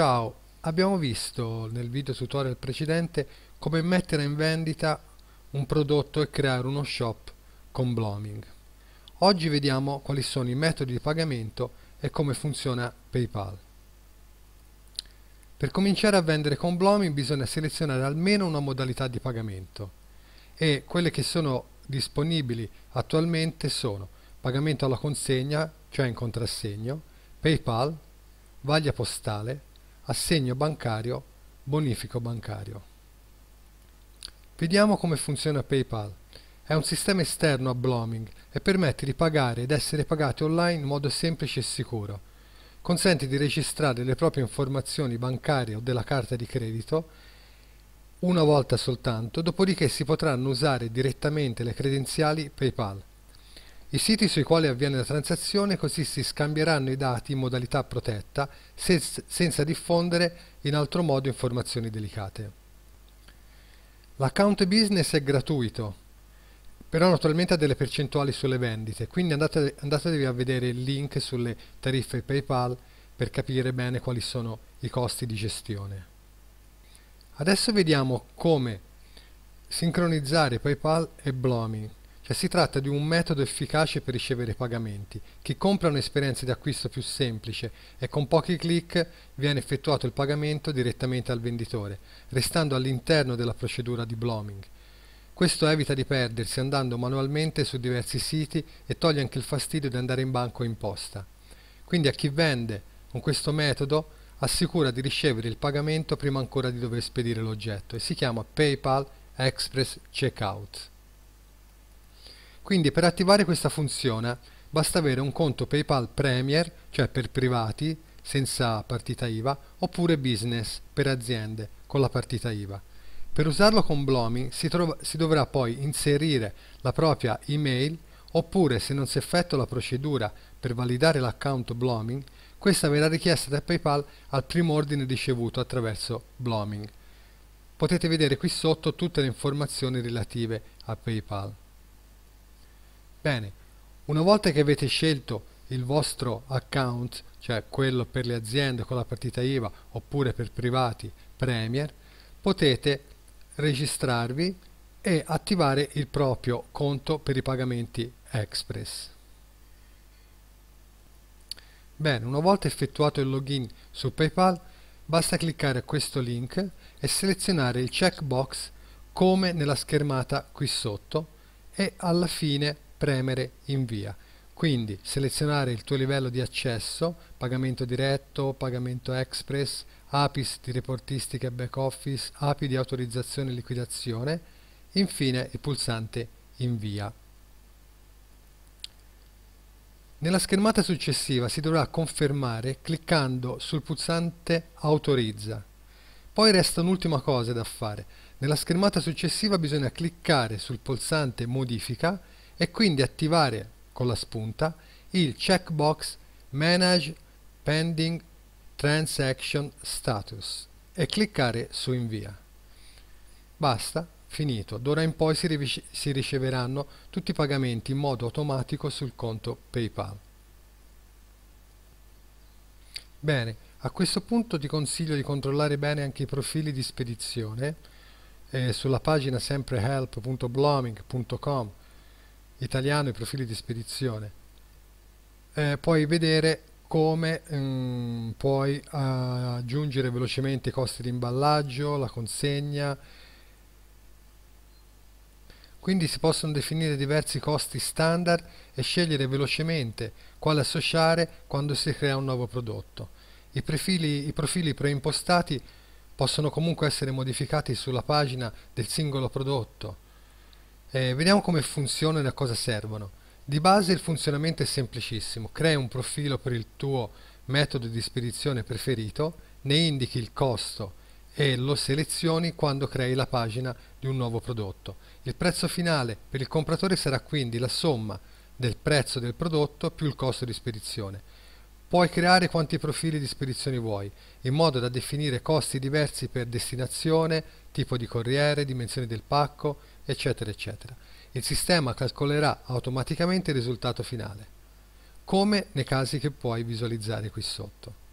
Ciao, abbiamo visto nel video tutorial precedente come mettere in vendita un prodotto e creare uno shop con Bloming. Oggi vediamo quali sono i metodi di pagamento e come funziona PayPal. Per cominciare a vendere con Bloming bisogna selezionare almeno una modalità di pagamento e quelle che sono disponibili attualmente sono pagamento alla consegna, cioè in contrassegno, PayPal, vaglia postale, assegno bancario, bonifico bancario. Vediamo come funziona PayPal. È un sistema esterno a Bloming e permette di pagare ed essere pagati online in modo semplice e sicuro. Consente di registrare le proprie informazioni bancarie o della carta di credito una volta soltanto, dopodiché si potranno usare direttamente le credenziali PayPal. I siti sui quali avviene la transazione così si scambieranno i dati in modalità protetta se senza diffondere in altro modo informazioni delicate. L'account business è gratuito, però naturalmente ha delle percentuali sulle vendite, quindi andate, andatevi a vedere il link sulle tariffe PayPal per capire bene quali sono i costi di gestione. Adesso vediamo come sincronizzare PayPal e Blomi si tratta di un metodo efficace per ricevere pagamenti. Chi compra un'esperienza di acquisto più semplice e con pochi clic viene effettuato il pagamento direttamente al venditore, restando all'interno della procedura di Bloming. Questo evita di perdersi andando manualmente su diversi siti e toglie anche il fastidio di andare in banco o in posta. Quindi a chi vende con questo metodo assicura di ricevere il pagamento prima ancora di dover spedire l'oggetto e si chiama PayPal Express Checkout. Quindi per attivare questa funzione basta avere un conto PayPal Premier, cioè per privati, senza partita IVA, oppure business, per aziende, con la partita IVA. Per usarlo con Blomi si, si, dovrà poi inserire la propria email oppure se non si effettua la procedura per validare l'account Bloming, questa verrà richiesta da PayPal al primo ordine ricevuto attraverso Bloming. Potete vedere qui sotto tutte le informazioni relative a PayPal. Bene, una volta che avete scelto il vostro account, cioè quello per le aziende con la partita IVA oppure per privati Premier, potete registrarvi e attivare il proprio conto per i pagamenti Express. Bene, una volta effettuato il login su PayPal, basta cliccare questo link e selezionare il checkbox come nella schermata qui sotto e alla fine premere invia. Quindi selezionare il tuo livello di accesso, pagamento diretto, pagamento express, APIs di reportistica e back office, API di autorizzazione e liquidazione, infine il pulsante invia. Nella schermata successiva si dovrà confermare cliccando sul pulsante autorizza. Poi resta un'ultima cosa da fare. Nella schermata successiva bisogna cliccare sul pulsante modifica e quindi attivare con la spunta il checkbox Manage Pending Transaction Status e cliccare su invia. Basta, finito. D'ora in poi si, si riceveranno tutti i pagamenti in modo automatico sul conto PayPal. Bene, a questo punto ti consiglio di controllare bene anche i profili di spedizione eh, sulla pagina sempre help.bloming.com italiano i profili di spedizione. Eh, puoi vedere come mh, mm, puoi eh, aggiungere velocemente i costi di imballaggio, la consegna. Quindi si possono definire diversi costi standard e scegliere velocemente quale associare quando si crea un nuovo prodotto. I profili, i profili preimpostati possono comunque essere modificati sulla pagina del singolo prodotto eh, vediamo come funzionano e a cosa servono. Di base il funzionamento è semplicissimo, crea un profilo per il tuo metodo di spedizione preferito, ne indichi il costo e lo selezioni quando crei la pagina di un nuovo prodotto. Il prezzo finale per il compratore sarà quindi la somma del prezzo del prodotto più il costo di spedizione. Puoi creare quanti profili di spedizione vuoi, in modo da definire costi diversi per destinazione, tipo di corriere, dimensioni del pacco, eccetera, eccetera. Il sistema calcolerà automaticamente il risultato finale, come nei casi che puoi visualizzare qui sotto.